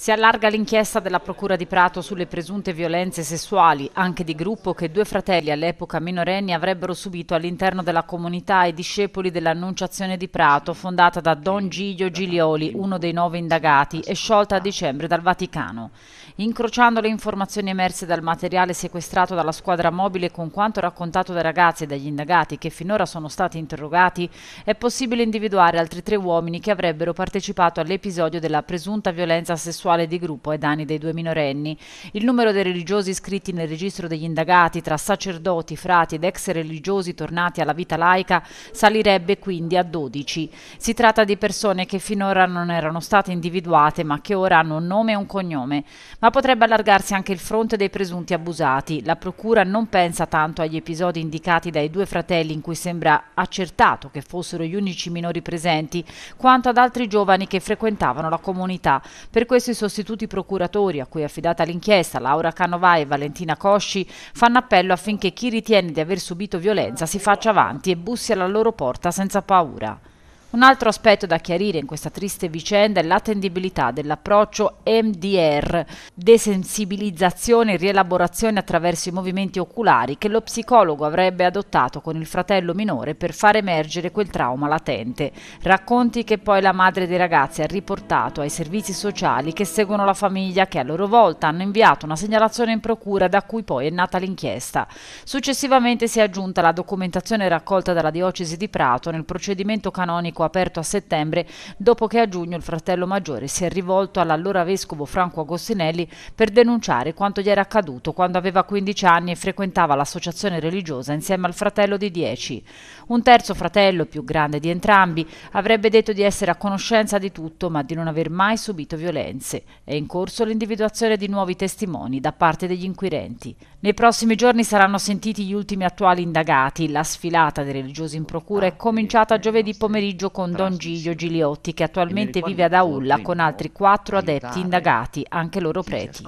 Si allarga l'inchiesta della Procura di Prato sulle presunte violenze sessuali, anche di gruppo, che due fratelli all'epoca minorenni avrebbero subito all'interno della comunità e discepoli dell'Annunciazione di Prato, fondata da Don Giglio Giglioli, uno dei nove indagati, e sciolta a dicembre dal Vaticano. Incrociando le informazioni emerse dal materiale sequestrato dalla squadra mobile con quanto raccontato dai ragazzi e dagli indagati che finora sono stati interrogati, è possibile individuare altri tre uomini che avrebbero partecipato all'episodio della presunta violenza sessuale sessuale di gruppo ai danni dei due minorenni. Il numero dei religiosi iscritti nel registro degli indagati tra sacerdoti, frati ed ex religiosi tornati alla vita laica salirebbe quindi a 12. Si tratta di persone che finora non erano state individuate ma che ora hanno un nome e un cognome. Ma potrebbe allargarsi anche il fronte dei presunti abusati. La Procura non pensa tanto agli episodi indicati dai due fratelli in cui sembra accertato che fossero gli unici minori presenti, quanto ad altri giovani che frequentavano la comunità. Per questo i sostituti procuratori a cui è affidata l'inchiesta, Laura Canovai e Valentina Cosci, fanno appello affinché chi ritiene di aver subito violenza si faccia avanti e bussi alla loro porta senza paura. Un altro aspetto da chiarire in questa triste vicenda è l'attendibilità dell'approccio MDR, desensibilizzazione e rielaborazione attraverso i movimenti oculari, che lo psicologo avrebbe adottato con il fratello minore per far emergere quel trauma latente. Racconti che poi la madre dei ragazzi ha riportato ai servizi sociali che seguono la famiglia, che a loro volta hanno inviato una segnalazione in procura da cui poi è nata l'inchiesta. Successivamente si è aggiunta la documentazione raccolta dalla diocesi di Prato nel procedimento canonico aperto a settembre dopo che a giugno il fratello maggiore si è rivolto all'allora vescovo Franco Agostinelli per denunciare quanto gli era accaduto quando aveva 15 anni e frequentava l'associazione religiosa insieme al fratello di 10. Un terzo fratello, più grande di entrambi, avrebbe detto di essere a conoscenza di tutto ma di non aver mai subito violenze. È in corso l'individuazione di nuovi testimoni da parte degli inquirenti. Nei prossimi giorni saranno sentiti gli ultimi attuali indagati. La sfilata dei religiosi in procura è ah, cominciata giovedì pomeriggio caso con Don Giglio Gigliotti, che attualmente vive ad Aulla con altri quattro adepti indagati, anche loro preti.